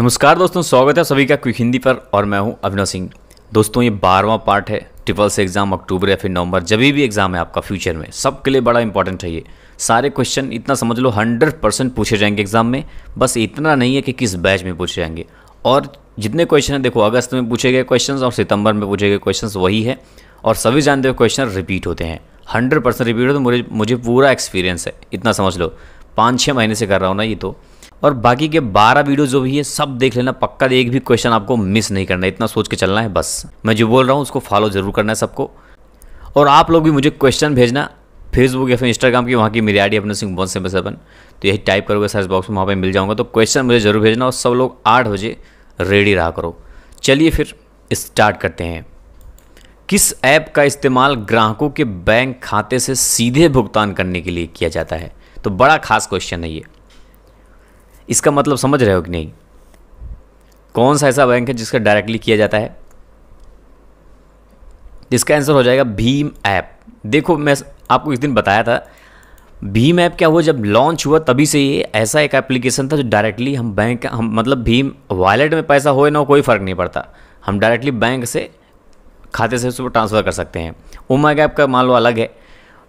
नमस्कार दोस्तों स्वागत है सभी का क्विक हिंदी पर और मैं हूं अभिनव सिंह दोस्तों ये बारवां पार्ट है ट्रिपल्स एग्ज़ाम अक्टूबर या फिर नवंबर जब भी एग्ज़ाम है आपका फ्यूचर में सबके लिए बड़ा इंपॉर्टेंट है ये सारे क्वेश्चन इतना समझ लो हंड्रेड परसेंट पूछे जाएंगे एग्ज़ाम में बस इतना नहीं है कि किस बैच में पूछे जाएंगे और जितने क्वेश्चन हैं देखो अगस्त में पूछे गए क्वेश्चन और सितंबर में पूछे गए क्वेश्चन वही है और सभी जानते हुए क्वेश्चन रिपीट होते हैं हंड्रेड परसेंट रिपीट होते तो मुझे मुझे पूरा एक्सपीरियंस है इतना समझ लो पाँच छः महीने से कर रहा हूँ ना ये तो और बाकी के 12 वीडियो जो भी है सब देख लेना पक्का एक भी क्वेश्चन आपको मिस नहीं करना है इतना सोच के चलना है बस मैं जो बोल रहा हूँ उसको फॉलो ज़रूर करना है सबको और आप लोग भी मुझे क्वेश्चन भेजना फेसबुक या फिर इंस्टाग्राम की वहाँ की मेरी आई अपने सिंह वन सेवन सेवन तो यही टाइप करोगे सर्च बॉक्स में वहाँ पर मिल जाऊँगा तो क्वेश्चन मुझे ज़रूर भेजना और सब लोग आठ बजे रेडी रहा करो चलिए फिर स्टार्ट करते हैं किस ऐप का इस्तेमाल ग्राहकों के बैंक खाते से सीधे भुगतान करने के लिए किया जाता है तो बड़ा खास क्वेश्चन है ये इसका मतलब समझ रहे हो कि नहीं कौन सा ऐसा बैंक है जिसका डायरेक्टली किया जाता है जिसका आंसर हो जाएगा भीम ऐप देखो मैं आपको इस दिन बताया था भीम ऐप क्या हुआ जब लॉन्च हुआ तभी से ये ऐसा एक एप्लीकेशन था जो डायरेक्टली हम बैंक हम मतलब भीम वॉलेट में पैसा हो ना हो कोई फ़र्क नहीं पड़ता हम डायरेक्टली बैंक से खाते से उसको ट्रांसफ़र कर सकते हैं उमैग ऐप का मान लो अलग है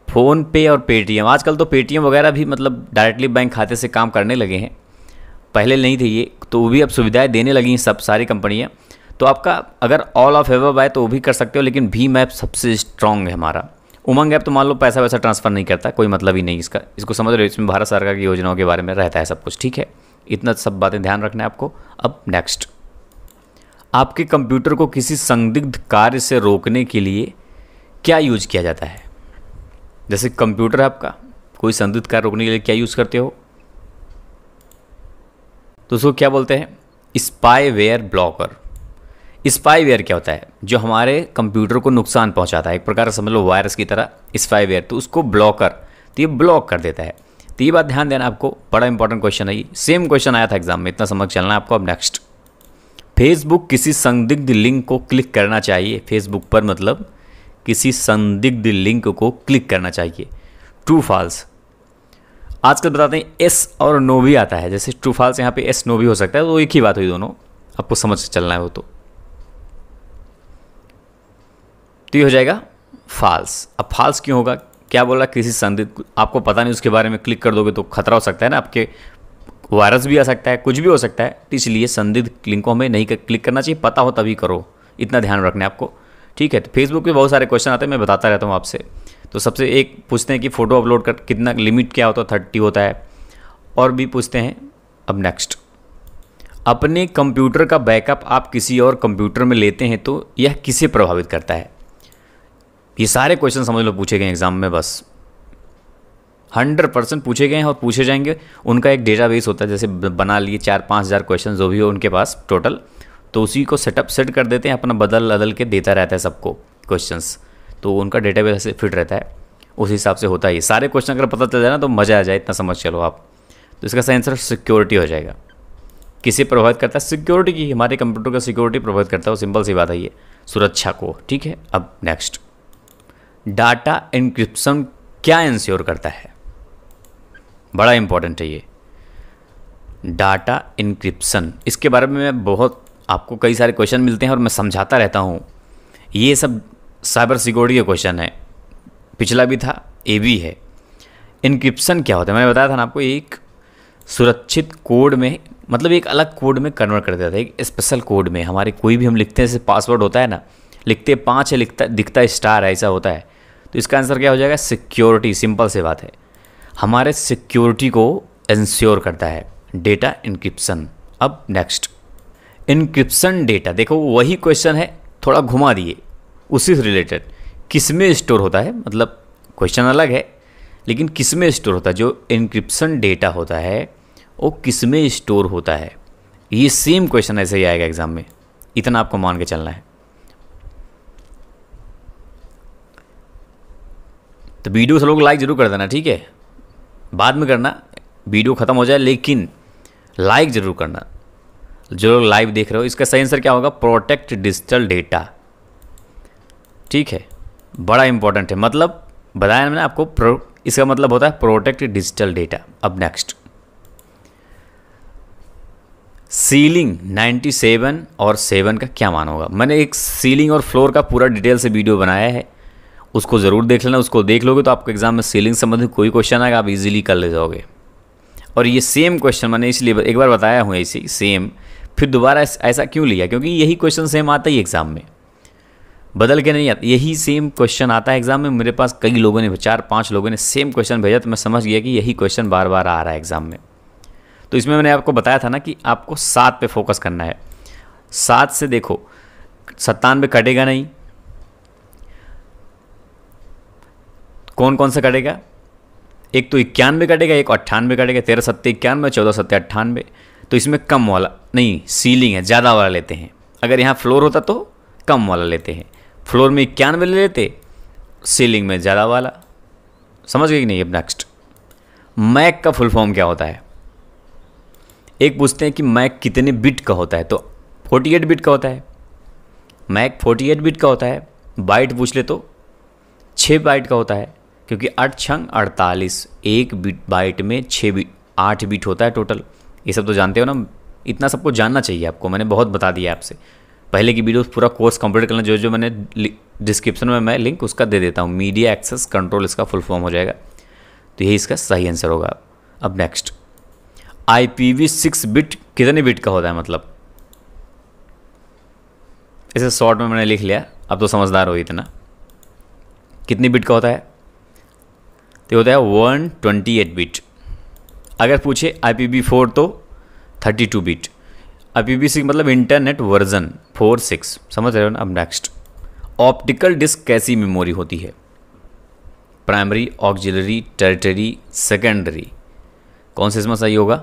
फ़ोनपे और पेटीएम आजकल तो पेटीएम वगैरह भी मतलब डायरेक्टली बैंक खाते से काम करने लगे हैं पहले नहीं थे ये तो वो भी अब सुविधाएं देने लगी हैं सब सारी कंपनियाँ तो आपका अगर ऑल ऑफ एवर आए तो वो भी कर सकते हो लेकिन भीम ऐप सबसे स्ट्रांग है हमारा उमंग ऐप तो मान लो पैसा वैसा ट्रांसफ़र नहीं करता कोई मतलब ही नहीं इसका इसको समझ रहे हो इसमें भारत सरकार की योजनाओं के बारे में रहता है सब कुछ ठीक है इतना सब बातें ध्यान रखना है आपको अब नेक्स्ट आपके कंप्यूटर को किसी संदिग्ध कार्य से रोकने के लिए क्या यूज किया जाता है जैसे कंप्यूटर है आपका कोई संदिग्ध कार्य रोकने के लिए क्या यूज़ करते हो तो उसको क्या बोलते हैं स्पाईवेयर ब्लॉकर स्पाईवेयर क्या होता है जो हमारे कंप्यूटर को नुकसान पहुंचाता है एक प्रकार समझ लो वायरस की तरह स्पाईवेयर तो उसको ब्लॉकर तो ये ब्लॉक कर देता है तो ये बात ध्यान देना आपको बड़ा इंपॉर्टेंट क्वेश्चन है ये सेम क्वेश्चन आया था एग्जाम में इतना समझ चलना आपको अब नेक्स्ट फेसबुक किसी संदिग्ध लिंक को क्लिक करना चाहिए फेसबुक पर मतलब किसी संदिग्ध लिंक को क्लिक करना चाहिए ट्रू फॉल्स आजकल बताते हैं एस और नो भी आता है जैसे ट्रू फॉल्स यहाँ पे एस नो भी हो सकता है तो एक ही बात हुई दोनों आपको समझ चलना है वो तो तो ये हो जाएगा फाल्स अब फाल्स क्यों होगा क्या बोला किसी संदिग्ध आपको पता नहीं उसके बारे में क्लिक कर दोगे तो खतरा हो सकता है ना आपके वायरस भी आ सकता है कुछ भी हो सकता है तो इसलिए संदिग्ध लिंक को हमें नहीं कर, क्लिक करना चाहिए पता हो तभी करो इतना ध्यान रखना है आपको ठीक है तो फेसबुक पे बहुत सारे क्वेश्चन आते हैं मैं बताता रहता हूँ आपसे तो सबसे एक पूछते हैं कि फ़ोटो अपलोड कर कितना लिमिट क्या होता है थर्टी होता है और भी पूछते हैं अब नेक्स्ट अपने कंप्यूटर का बैकअप आप किसी और कंप्यूटर में लेते हैं तो यह किसे प्रभावित करता है ये सारे क्वेश्चन समझ लो पूछे गए एग्ज़ाम में बस हंड्रेड परसेंट पूछे गए हैं और पूछे जाएंगे उनका एक डेटा होता है जैसे बना लिए चार पाँच हज़ार क्वेश्चन जो भी हो उनके पास टोटल तो उसी को सेटअप सेट कर देते हैं अपना बदल अदल के देता रहता है सबको क्वेश्चंस तो उनका डेटाबेस ऐसे फिट रहता है उस हिसाब से होता ही सारे क्वेश्चन अगर पता चल जाए ना तो मज़ा आ जाए इतना समझ चलो आप तो इसका सही आंसर सिक्योरिटी हो जाएगा किसे प्रभावित करता है सिक्योरिटी की हमारे कंप्यूटर का सिक्योरिटी प्रभावित करता है सिंपल सी बात है ये सुरक्षा को ठीक है अब नेक्स्ट डाटा इंक्रिप्शन क्या इंश्योर करता है बड़ा इंपॉर्टेंट है ये डाटा इंक्रिप्शन इसके बारे में मैं बहुत आपको कई सारे क्वेश्चन मिलते हैं और मैं समझाता रहता हूँ ये सब साइबर सिक्योरिटी का क्वेश्चन है पिछला भी था ए भी है इनक्रिप्सन क्या होता है मैंने बताया था ना आपको एक सुरक्षित कोड में मतलब एक अलग कोड में कन्वर्ट कर देता है एक स्पेशल कोड में हमारे कोई भी हम लिखते हैं जैसे पासवर्ड होता है ना लिखते पाँच है लिखता दिखता है स्टार ऐसा होता है तो इसका आंसर क्या हो जाएगा सिक्योरिटी सिंपल से बात है हमारे सिक्योरिटी को इंश्योर करता है डेटा इनक्रिप्सन अब नेक्स्ट इनक्रिप्सन डेटा देखो वही क्वेश्चन है थोड़ा घुमा दिए उसी से रिलेटेड किस में स्टोर होता है मतलब क्वेश्चन अलग है लेकिन किस में स्टोर होता है जो इनक्रिप्सन डेटा होता है वो किस में स्टोर होता है ये सेम क्वेश्चन ऐसे ही आएगा एग्ज़ाम में इतना आपको मान के चलना है तो वीडियो से लोग लाइक ज़रूर कर देना ठीक है बाद में करना वीडियो ख़त्म हो जाए लेकिन लाइक ज़रूर करना जो लोग लाइव देख रहे हो इसका सही आंसर क्या होगा प्रोटेक्ट डिजिटल डेटा ठीक है बड़ा इंपॉर्टेंट है मतलब बताया मैंने आपको प्रो इसका मतलब होता है प्रोटेक्ट डिजिटल डेटा अब नेक्स्ट सीलिंग 97 और 7 का क्या मान होगा मैंने एक सीलिंग और फ्लोर का पूरा डिटेल से वीडियो बनाया है उसको ज़रूर देख लेना उसको देख लोगे तो आपको एग्ज़ाम में सीलिंग संबंधित कोई क्वेश्चन आएगा आप इजीली कर ले जाओगे और ये सेम क्वेश्चन मैंने इसलिए एक बार बताया हूँ ऐसे सेम फिर दोबारा ऐसा क्यों लिया क्योंकि यही क्वेश्चन सेम आता ही एग्ज़ाम में बदल के नहीं आता यही सेम क्वेश्चन आता है एग्ज़ाम में मेरे पास कई लोगों ने चार पाँच लोगों ने सेम क्वेश्चन भेजा तो मैं समझ गया कि यही क्वेश्चन बार बार आ रहा है एग्ज़ाम में तो इसमें मैंने आपको बताया था ना कि आपको सात पे फोकस करना है सात से देखो सत्तानवे कटेगा नहीं कौन कौन सा कटेगा एक तो इक्यानवे कटेगा एक अट्ठानवे कटेगा तेरह सत्ते इक्यानवे चौदह सत्ते अट्ठानवे तो इसमें कम वाला नहीं सीलिंग है ज़्यादा वाला लेते हैं अगर यहाँ फ्लोर होता तो कम वाला लेते हैं फ्लोर में इक्यानवे ले लेते सीलिंग में ज़्यादा वाला समझ गए कि नहीं अब नेक्स्ट मैक का फुल फॉर्म क्या होता है एक पूछते हैं कि मैक कितने बिट का होता है तो 48 बिट का होता है मैक 48 बिट का होता है बाइट पूछ ले तो 6 बाइट का होता है क्योंकि अठ छंग अड़तालीस एक बिट बाइट में छः बिट आठ बिट होता है टोटल ये सब तो जानते हो ना इतना सबको जानना चाहिए आपको मैंने बहुत बता दिया आपसे पहले की वीडियो पूरा कोर्स कंप्लीट करना जो जो मैंने डिस्क्रिप्शन में मैं लिंक उसका दे देता हूँ मीडिया एक्सेस कंट्रोल इसका फुल फॉर्म हो जाएगा तो यही इसका सही आंसर होगा अब next I P V six bit कितने बिट का होता है मतलब इसे शॉर्ट में मैंने लिख लिया अब तो समझदार हो इतना कितने बिट का होता है तो होता है वन ट्वेंटी एट बिट अगर पूछे आई पी वी फोर तो थर्टी टू बिट अब ई मतलब इंटरनेट वर्जन फोर सिक्स समझ रहे हो ना अब नेक्स्ट ऑप्टिकल डिस्क कैसी मेमोरी होती है प्राइमरी ऑक्जिलरी टेरिटरी सेकेंडरी कौन से इसमें सही होगा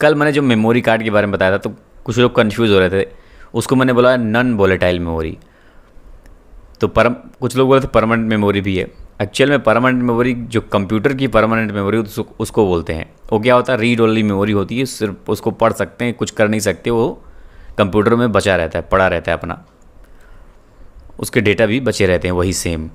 कल मैंने जो मेमोरी कार्ड के बारे में बताया था तो कुछ लोग कन्फ्यूज़ हो रहे थे उसको मैंने बोला नॉन वोलेटाइल मेमोरी तो परम कुछ लोग बोले थे परमानेंट मेमोरी भी है एक्चुअल में परमानेंट मेमोरी जो कंप्यूटर की परमानेंट मेमोरी उसको, उसको बोलते हैं वो क्या होता है रीड ओनली मेमोरी होती है सिर्फ उसको पढ़ सकते हैं कुछ कर नहीं सकते वो कंप्यूटर में बचा रहता है पड़ा रहता है अपना उसके डेटा भी बचे रहते हैं वही सेम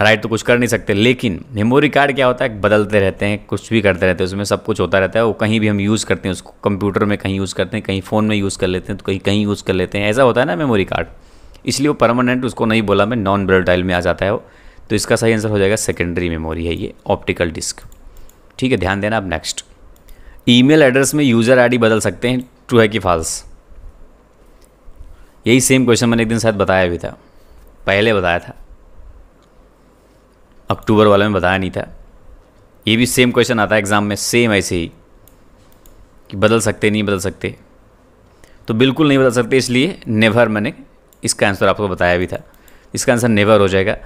राइट तो कुछ कर नहीं सकते लेकिन मेमोरी कार्ड क्या होता है बदलते रहते हैं कुछ भी करते रहते हैं उसमें सब कुछ होता रहता है वो कहीं भी हम यूज़ करते हैं उसको कंप्यूटर में कहीं यूज़ करते हैं कहीं फ़ोन में यूज़ कर लेते हैं तो कहीं कहीं यूज़ कर लेते हैं ऐसा होता है ना मेमोरी कार्ड इसलिए वो परमानेंट उसको नहीं बोला मैं नॉन वोलेटाइल में आ जाता है वो तो इसका सही आंसर हो जाएगा सेकेंडरी मेमोरी है ये ऑप्टिकल डिस्क ठीक है ध्यान देना आप नेक्स्ट ईमेल एड्रेस में यूज़र आईडी बदल सकते हैं ट्रू है कि फॉल्स यही सेम क्वेश्चन मैंने एक दिन शायद बताया भी था पहले बताया था अक्टूबर वाले में बताया नहीं था ये भी सेम क्वेश्चन आता है एग्ज़ाम में सेम ऐसे ही कि बदल सकते नहीं बदल सकते तो बिल्कुल नहीं बदल सकते इसलिए नेवर मैंने इसका आंसर आपको बताया भी था इसका आंसर नेवर हो जाएगा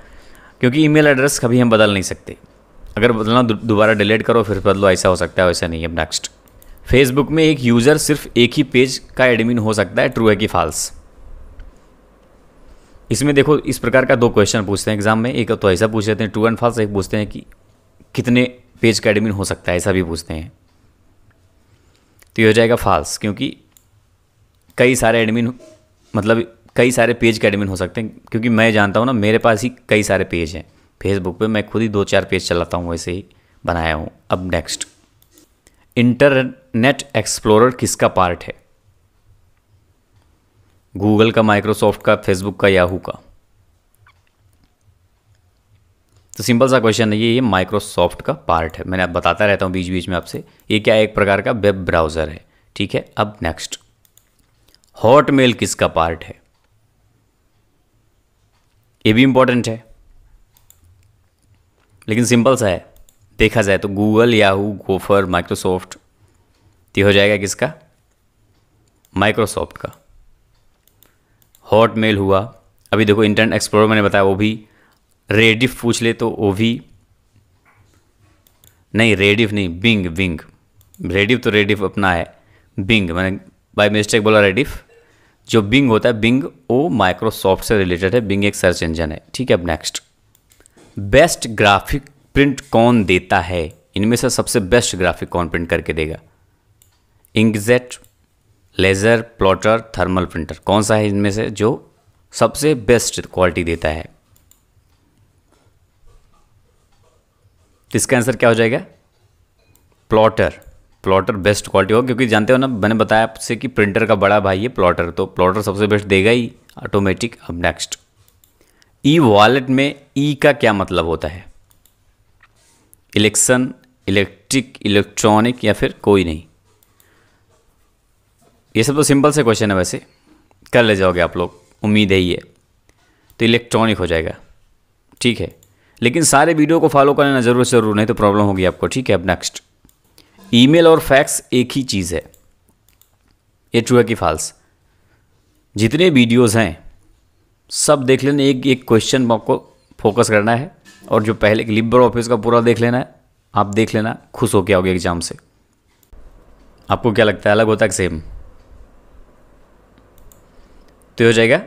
क्योंकि ईमेल एड्रेस कभी हम बदल नहीं सकते अगर बदलना दोबारा डिलीट करो फिर बदलो ऐसा हो सकता है वैसा नहीं अब नेक्स्ट फेसबुक में एक यूज़र सिर्फ एक ही पेज का एडमिन हो सकता है ट्रू है कि फाल्स इसमें देखो इस प्रकार का दो क्वेश्चन पूछते हैं एग्जाम में एक तो ऐसा पूछ लेते हैं ट्रू एंड फाल्स एक पूछते हैं कि कितने पेज का एडमिन हो सकता है ऐसा भी पूछते हैं तो ये हो जाएगा फाल्स क्योंकि कई सारे एडमिन मतलब कई सारे पेज के एडमिन हो सकते हैं क्योंकि मैं जानता हूँ ना मेरे पास ही कई सारे पेज हैं फेसबुक पे मैं खुद ही दो चार पेज चलाता हूँ वैसे ही बनाया हूँ अब नेक्स्ट इंटरनेट एक्सप्लोरर किसका पार्ट है गूगल का माइक्रोसॉफ्ट का फेसबुक का याहू का तो सिंपल सा क्वेश्चन है ये ये माइक्रोसॉफ्ट का पार्ट है मैंने बताता रहता हूँ बीच बीच में आपसे ये क्या एक प्रकार का वेब ब्राउज़र है ठीक है अब नेक्स्ट हॉटमेल किसका पार्ट है ये भी इम्पोर्टेंट है लेकिन सिंपल सा है देखा जाए तो गूगल याहू गोफर माइक्रोसॉफ्ट ये हो जाएगा किसका माइक्रोसॉफ्ट का हॉटमेल हुआ अभी देखो इंटरनेट एक्सप्लोरर मैंने बताया वो भी रेडिफ पूछ ले तो वो भी नहीं रेडिफ नहीं बिंग बिंग रेडिफ तो रेडिफ अपना है बिंग मैंने बाय मिस्टेक बोला रेडिफ जो बिंग होता है बिंग वो माइक्रोसॉफ्ट से रिलेटेड है बिंग एक सर्च इंजन है ठीक है अब नेक्स्ट बेस्ट ग्राफिक प्रिंट कौन देता है इनमें से सबसे बेस्ट ग्राफिक कौन प्रिंट करके देगा inkjet laser plotter thermal printer कौन सा है इनमें से जो सबसे बेस्ट क्वालिटी देता है इसका आंसर क्या हो जाएगा प्लॉटर प्लॉटर बेस्ट क्वालिटी होगा क्योंकि जानते हो ना मैंने बताया आपसे कि प्रिंटर का बड़ा भाई है प्लॉटर तो प्लॉटर सबसे बेस्ट देगा ही ऑटोमेटिक अब नेक्स्ट ई वॉलेट में ई का क्या मतलब होता है इलेक्शन इलेक्ट्रिक इलेक्ट्रॉनिक या फिर कोई नहीं ये सब तो सिंपल से क्वेश्चन है वैसे कर ले जाओगे आप लोग उम्मीद है ही है तो इलेक्ट्रॉनिक हो जाएगा ठीक है लेकिन सारे वीडियो को फॉलो करना जरूर जरूर नहीं तो प्रॉब्लम होगी आपको ठीक है अब नेक्स्ट ईमेल और फैक्स एक ही चीज़ है ये ट्रू है कि फाल्स जितने वीडियोस हैं सब देख लेना एक एक क्वेश्चन आपको फोकस करना है और जो पहले लिबर ऑफिस का पूरा देख लेना है आप देख लेना खुश हो क्या एग्ज़ाम से आपको क्या लगता है अलग होता है सेम तो हो जाएगा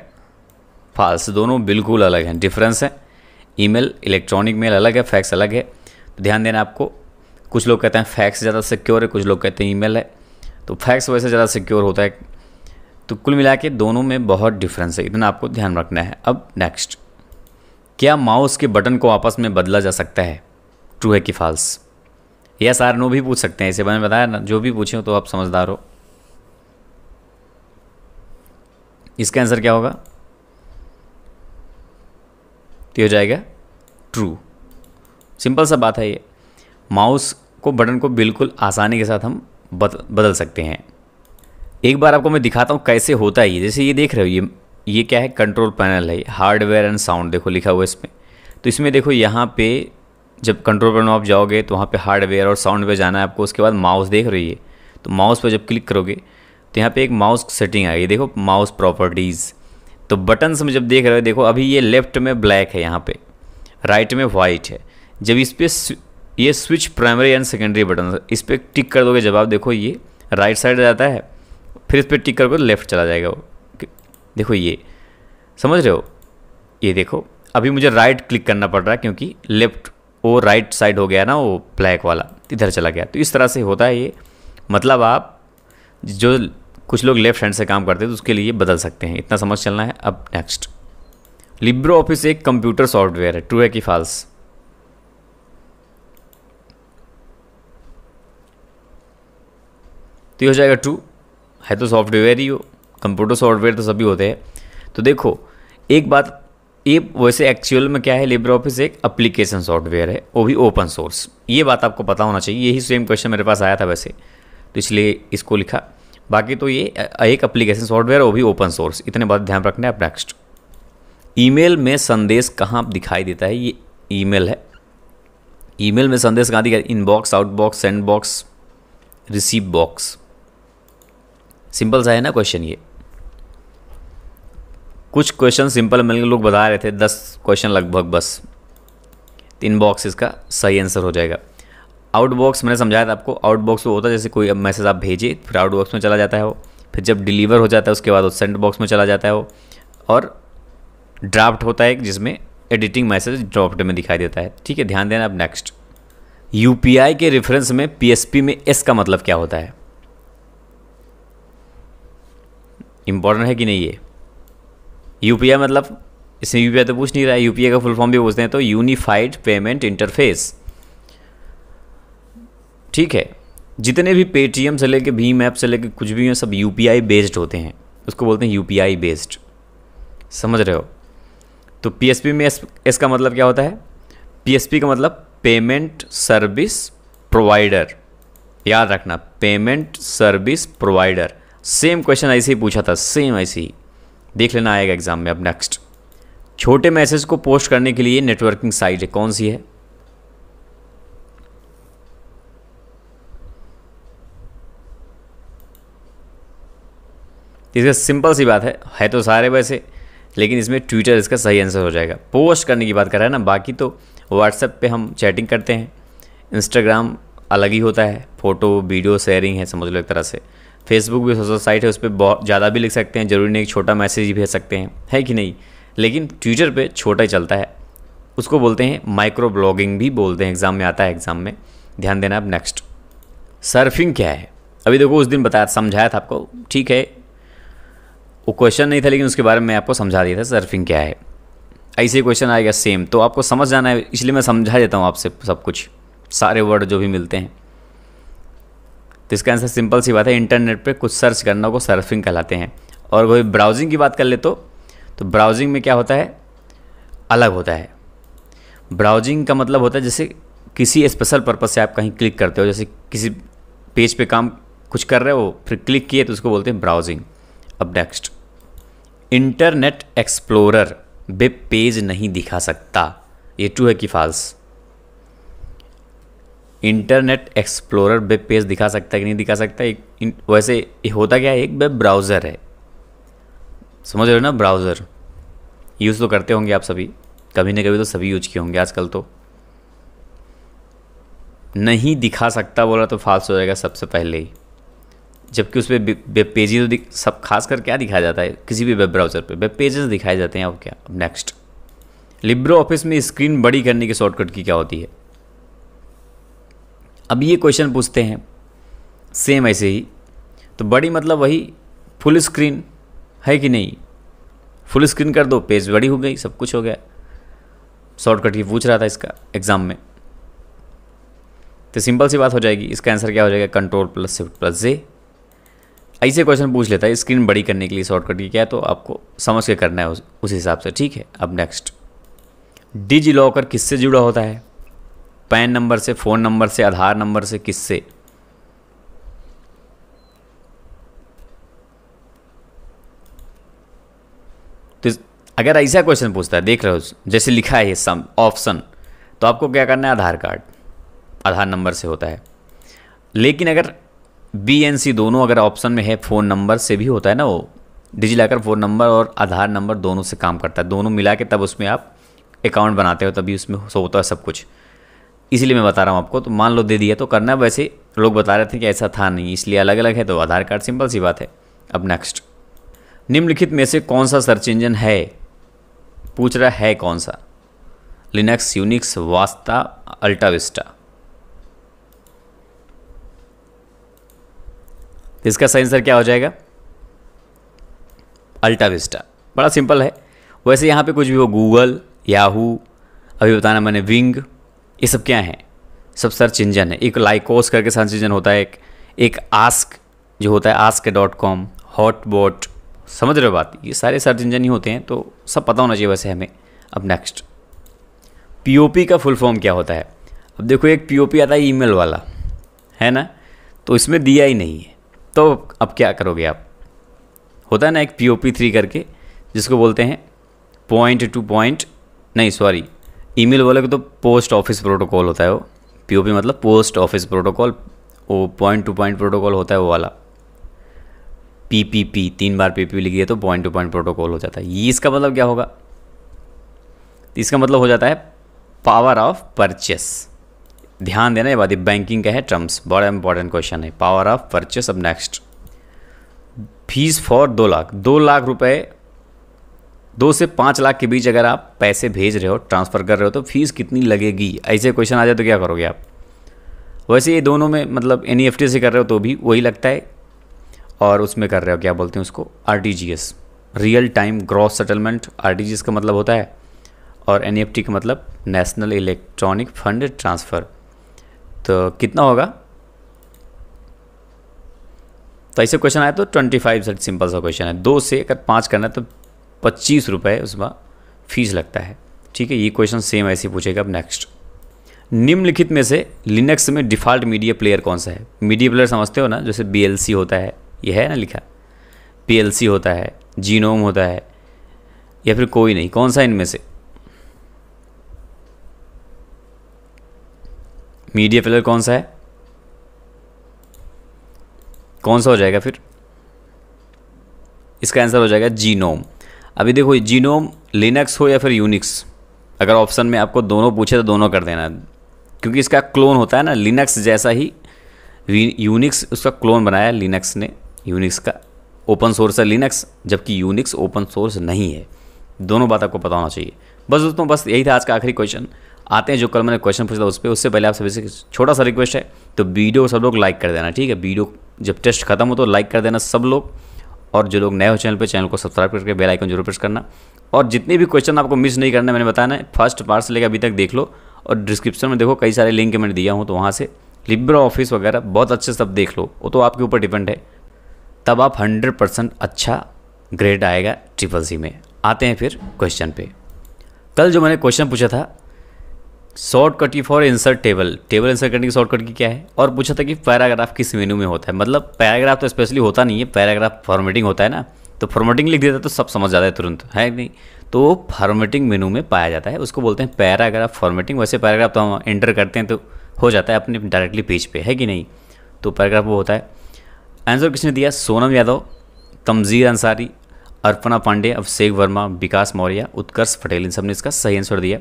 फाल्स दोनों बिल्कुल अलग हैं डिफरेंस है ईमेल इलेक्ट्रॉनिक मेल अलग है फैक्स अलग है तो ध्यान देना आपको कुछ लोग कहते हैं फैक्स ज़्यादा सिक्योर है कुछ लोग कहते हैं ईमेल है तो फैक्स वैसे ज़्यादा सिक्योर होता है तो कुल मिला के दोनों में बहुत डिफरेंस है इतना आपको ध्यान रखना है अब नेक्स्ट क्या माउस के बटन को आपस में बदला जा सकता है ट्रू है कि फॉल्स यस आर नो भी पूछ सकते हैं इसे मैंने बताया ना जो भी पूछे हो तो आप समझदार हो इसका आंसर क्या होगा तो हो जाएगा ट्रू सिंपल सा बात है ये माउस को बटन को बिल्कुल आसानी के साथ हम बदल सकते हैं एक बार आपको मैं दिखाता हूँ कैसे होता है ये जैसे ये देख रहे हो ये ये क्या है कंट्रोल पैनल है हार्डवेयर एंड साउंड देखो लिखा हुआ है इसमें तो इसमें देखो यहाँ पे जब कंट्रोल पैनल आप जाओगे तो वहाँ पे हार्डवेयर और साउंड पे जाना है आपको उसके बाद माउस देख रही है तो माउस पर जब क्लिक करोगे तो यहाँ पे एक माउस सेटिंग आएगी देखो माउस प्रॉपर्टीज़ तो बटन्स में जब देख रहे हो देखो अभी ये लेफ्ट में ब्लैक है यहाँ पे राइट में वाइट है जब इस पर ये switch primary and secondary button इस पर टिक कर दोगे जवाब देखो ये राइट साइड जाता है फिर इस पर टिक कर लेफ्ट चला जाएगा वो देखो ये समझ रहे हो ये देखो अभी मुझे राइट क्लिक करना पड़ रहा है क्योंकि लेफ्ट वो राइट साइड हो गया ना वो ब्लैक वाला इधर चला गया तो इस तरह से होता है ये मतलब आप जो कुछ लोग लेफ्ट हैंड से काम करते हैं तो उसके लिए बदल सकते हैं इतना समझ चलना है अब नेक्स्ट लिब्रो ऑफिस एक कंप्यूटर सॉफ्टवेयर है ट्रू है कि फाल्स तो ये हो जाएगा टू है तो सॉफ्टवेयर ही हो कंप्यूटर सॉफ्टवेयर तो सभी होते हैं तो देखो एक बात ये वैसे एक्चुअल में क्या है लेबर ऑफिस एक अप्लीकेशन सॉफ्टवेयर है वो भी ओपन सोर्स ये बात आपको पता होना चाहिए यही सेम क्वेश्चन मेरे पास आया था वैसे तो इसलिए इसको लिखा बाकी तो ये एक अप्लीकेशन सॉफ्टवेयर वो भी ओपन सोर्स इतने बात ध्यान रखना है आप नेक्स्ट ईमेल में संदेश कहाँ दिखाई देता है ये ईमेल है ईमेल में संदेश कहाँ दिखाई inbox outbox send box receive box simple सा है ना क्वेश्चन ये कुछ क्वेश्चन सिंपल मैंने लोग बता रहे थे दस क्वेश्चन लगभग बस तीन बॉक्स इसका सही आंसर हो जाएगा आउट बॉक्स मैंने समझाया था आपको आउट बॉक्स वो होता है जैसे कोई मैसेज आप भेजिए फिर आउट बॉक्स में चला जाता है वो फिर जब डिलीवर हो जाता है उसके बाद वो सेंड बॉक्स में चला जाता है वो और ड्राफ्ट होता है जिसमें एडिटिंग मैसेज ड्राफ्ट में दिखाई देता है ठीक है ध्यान देना अब नेक्स्ट यू के रेफरेंस में पी में एस का मतलब क्या होता है इम्पोर्टेंट है कि नहीं ये यू मतलब इसमें यू तो पूछ नहीं रहा है यू का फुल फॉर्म भी पूछते हैं तो यूनिफाइड पेमेंट इंटरफेस ठीक है जितने भी पेटीएम से लेके भीम ऐप से लेके कुछ भी हैं सब यू बेस्ड होते हैं उसको बोलते हैं यू बेस्ड समझ रहे हो तो पी में एस का मतलब क्या होता है पी का मतलब पेमेंट सर्विस प्रोवाइडर याद रखना payment service provider same question ऐसे ही पूछा था सेम ऐसे ही देख लेना आएगा एग्ज़ाम में अब नेक्स्ट छोटे मैसेज को पोस्ट करने के लिए नेटवर्किंग साइट है कौन सी है इसका सिंपल सी बात है है तो सारे वैसे लेकिन इसमें ट्विटर इसका सही आंसर हो जाएगा पोस्ट करने की बात कर रहा है ना बाकी तो व्हाट्सएप पे हम चैटिंग करते हैं इंस्टाग्राम अलग ही होता है फ़ोटो वीडियो शेयरिंग है समझ लो एक तरह से फेसबुक भी सोशल साइट है उस पर बहुत ज़्यादा भी लिख सकते हैं ज़रूरी नहीं छोटा मैसेज भी भेज सकते हैं है कि नहीं लेकिन ट्विटर पे छोटा ही चलता है उसको बोलते हैं माइक्रो ब्लॉगिंग भी बोलते हैं एग्ज़ाम में आता है एग्ज़ाम में ध्यान देना अब नेक्स्ट सर्फिंग क्या है अभी देखो उस दिन बताया समझाया था आपको ठीक है वो क्वेश्चन नहीं था लेकिन उसके बारे में आपको समझा दिया था सर्फिंग क्या है ऐसे क्वेश्चन आएगा सेम तो आपको समझ जाना है इसलिए मैं समझा देता हूँ आपसे सब कुछ सारे वर्ड जो भी मिलते हैं तो इसका आंसर सिंपल सी बात है इंटरनेट पे कुछ सर्च करना को सर्फिंग कहलाते हैं और वही ब्राउजिंग की बात कर ले तो तो ब्राउजिंग में क्या होता है अलग होता है ब्राउजिंग का मतलब होता है जैसे किसी स्पेशल पर्पज़ से आप कहीं क्लिक करते हो जैसे किसी पेज पे काम कुछ कर रहे हो फिर क्लिक किए तो उसको बोलते हैं ब्राउजिंग अब next internet explorer web page नहीं दिखा सकता ये टू है कि false internet explorer web page दिखा सकता है कि नहीं दिखा सकता एक वैसे होता क्या है एक वेब ब्राउज़र है समझ रहे हो ना ब्राउज़र यूज़ तो करते होंगे आप सभी कभी ना कभी तो सभी यूज किए होंगे आजकल तो नहीं दिखा सकता बोला तो फाल्स हो जाएगा सबसे पहले ही जबकि उस पर वेब पेजेस तो सब खास कर क्या दिखाया जाता है किसी भी वेब ब्राउज़र पे वेब पेजेस दिखाए जाते हैं अब क्या अब नेक्स्ट लिब्रो ऑफिस में स्क्रीन बड़ी करने की शॉर्टकट की क्या होती है अब ये क्वेश्चन पूछते हैं सेम ऐसे ही तो बड़ी मतलब वही फुल स्क्रीन है कि नहीं फुल स्क्रीन कर दो पेज बड़ी हो गई सब कुछ हो गया शॉर्टकट ये पूछ रहा था इसका एग्ज़ाम में तो सिंपल सी बात हो जाएगी इसका आंसर क्या हो जाएगा control plus shift plus J ऐसे क्वेश्चन पूछ लेता है स्क्रीन बड़ी करने के लिए शॉर्टकट की क्या है तो आपको समझ के करना है उस, उस हिसाब से ठीक है अब नेक्स्ट डिजी लॉकर किससे जुड़ा होता है पैन नंबर से फ़ोन नंबर से आधार नंबर से किससे तो अगर ऐसा क्वेश्चन पूछता है देख रहे हो जैसे लिखा है सम ऑप्शन तो आपको क्या करना है आधार कार्ड आधार नंबर से होता है लेकिन अगर बी एन सी दोनों अगर ऑप्शन में है फ़ोन नंबर से भी होता है ना वो डिजी लॉकर फ़ोन नंबर और आधार नंबर दोनों से काम करता है दोनों मिला के तब उसमें आप अकाउंट बनाते हो तभी उसमें होता है सब कुछ इसलिए मैं बता रहा हूँ आपको तो मान लो दे दिया तो करना वैसे लोग बता रहे थे कि ऐसा था नहीं इसलिए अलग अलग है तो आधार कार्ड सिंपल सी बात है अब नेक्स्ट निम्नलिखित में से कौन सा सर्च इंजन है पूछ रहा है कौन सा लिनक्स यूनिक्स वास्ता अल्टाविस्टा इसका सही आंसर क्या हो जाएगा अल्टाविस्टा बड़ा सिंपल है वैसे यहाँ पे कुछ भी हो गूगल याहू अभी बताना मैंने विंग ये सब क्या है सब सर्च इंजन है एक लाइकोस करके सर्च इंजन होता है एक एक आस्क जो होता है ask dot com hot bot समझ रहे हो बात ये सारे सर्च इंजन ही होते हैं तो सब पता होना चाहिए वैसे हमें अब नेक्स्ट पी का फुल फॉर्म क्या होता है अब देखो एक पी आता है ईमेल वाला है ना तो इसमें दिया ही नहीं है तो अब क्या करोगे आप होता है ना एक पी ओ पी थ्री करके जिसको बोलते हैं पॉइंट टू पॉइंट नहीं सॉरी ईमेल वाले का तो पोस्ट ऑफिस प्रोटोकॉल होता है वो पीओपी मतलब पोस्ट ऑफिस प्रोटोकॉल वो पॉइंट टू पॉइंट प्रोटोकॉल होता है वो वाला पीपीपी तीन बार पीपी लिखी है तो पॉइंट टू पॉइंट प्रोटोकॉल हो जाता है ये इसका मतलब क्या होगा इसका मतलब हो जाता है पावर ऑफ परचेस ध्यान देना ये बात बैंकिंग का है टर्म्स बड़ा इंपॉर्टेंट क्वेश्चन है पावर ऑफ परचेस अब नेक्स्ट फीस फॉर दो लाख दो लाख रुपए दो से पाँच लाख के बीच अगर आप पैसे भेज रहे हो ट्रांसफ़र कर रहे हो तो फीस कितनी लगेगी ऐसे क्वेश्चन आ जाए तो क्या करोगे आप वैसे ये दोनों में मतलब एन e से कर रहे हो तो भी वही लगता है और उसमें कर रहे हो क्या बोलते हैं उसको R real time gross settlement R का मतलब होता है और एन e का मतलब नेशनल इलेक्ट्रॉनिक फंड ट्रांसफ़र तो कितना होगा तो ऐसे क्वेश्चन आया तो ट्वेंटी फाइव सिंपल सा क्वेश्चन है दो से अगर पाँच करना है तो पच्चीस रुपये उसमें फीस लगता है ठीक है ये क्वेश्चन सेम ऐसे पूछेगा अब नेक्स्ट निम्नलिखित में से लिनक्स में डिफ़ॉल्ट मीडिया प्लेयर कौन सा है मीडिया प्लेयर समझते हो ना जैसे बी होता है यह है ना लिखा पी होता है जीनोम होता है या फिर कोई नहीं कौन सा इनमें से मीडिया प्लेयर कौन सा है कौन सा हो जाएगा फिर इसका आंसर हो जाएगा जीनोम अभी देखो जीनोम लिनक्स हो या फिर यूनिक्स अगर ऑप्शन में आपको दोनों पूछे तो दोनों कर देना क्योंकि इसका क्लोन होता है ना लिनक्स जैसा ही यूनिक्स उसका क्लोन बनाया लिनक्स ने यूनिक्स का ओपन सोर्स है लिनक्स जबकि यूनिक्स ओपन सोर्स नहीं है दोनों बात आपको पता होना चाहिए बस दोस्तों बस यही था आज का आखिरी क्वेश्चन आते हैं जो कल मैंने क्वेश्चन पूछा था उस पर उससे पहले आप सभी से छोटा सा रिक्वेस्ट है तो वीडियो सब लोग लाइक कर देना ठीक है वीडियो जब टेस्ट खत्म हो तो लाइक कर देना सब लोग और जो लोग नए हो चैनल पर चैनल को सब्सक्राइब करके बेल आइकन जरूर प्रेस करना और जितने भी क्वेश्चन आपको मिस नहीं करना मैंने बताना है फर्स्ट पार्ट से लेकर अभी तक देख लो और डिस्क्रिप्शन में देखो कई सारे लिंक मैंने दिया हूँ तो वहाँ से लिब्रो ऑफिस वगैरह बहुत अच्छे सब देख लो वो तो आपके ऊपर डिपेंड है तब आप हंड्रेड परसेंट अच्छा ग्रेड आएगा ट्रिपल सी में आते हैं फिर क्वेश्चन पे कल जो मैंने क्वेश्चन पूछा था शॉर्टकट की for insert table table insert करने की शॉर्टकट की क्या है और पूछा था कि पैराग्राफ किस मेनू में होता है मतलब पैराग्राफ तो स्पेशली होता नहीं है पैराग्राफ फॉर्मेटिंग होता है ना तो फॉर्मेटिंग लिख देता है तो सब समझ जाता है तुरंत है नहीं तो फॉर्मेटिंग मेनू में पाया जाता है उसको बोलते हैं पैराग्राफ फॉर्मेटिंग वैसे पैराग्राफ तो हम एंटर करते हैं तो हो जाता है अपने डायरेक्टली पेज पे है कि नहीं तो पैराग्राफ वो होता है आंसर किसने दिया सोनम यादव तमजीर अंसारी अर्पणा पांडे अभिषेक वर्मा विकास मौर्य उत्कर्ष पटेल इन सब ने इसका सही आंसर दिया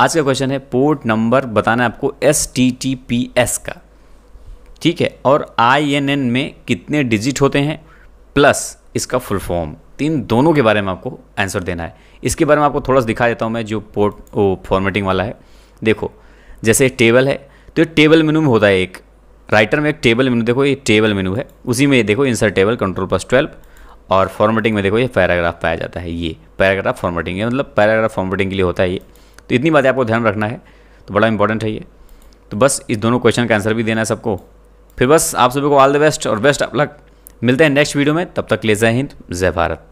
आज का क्वेश्चन है पोर्ट नंबर बताना है आपको S T T P S का ठीक है और आई एन एन में कितने डिजिट होते हैं प्लस इसका फुल फॉर्म तीन दोनों के बारे में आपको आंसर देना है इसके बारे में आपको थोड़ा सा दिखा देता हूँ मैं जो पोर्ट वो फॉर्मेटिंग वाला है देखो जैसे टेबल है तो ये टेबल मेनू में होता है एक राइटर में एक टेबल मेनू देखो ये टेबल मेनू है उसी में देखो insert table control plus twelve और फॉर्मेटिंग में देखो ये पैराग्राफ पाया जाता है ये पैराग्राफ फॉर्मेटिंग है मतलब पैराग्राफ फॉर्मेटिंग के लिए होता है ये तो इतनी बातें आपको ध्यान रखना है तो बड़ा इंपॉर्टेंट है ये तो बस इस दोनों क्वेश्चन का आंसर भी देना है सबको फिर बस आप सभी को ऑल द बेस्ट और बेस्ट आप लक मिलते हैं नेक्स्ट वीडियो में तब तक ले जय हिंद जय भारत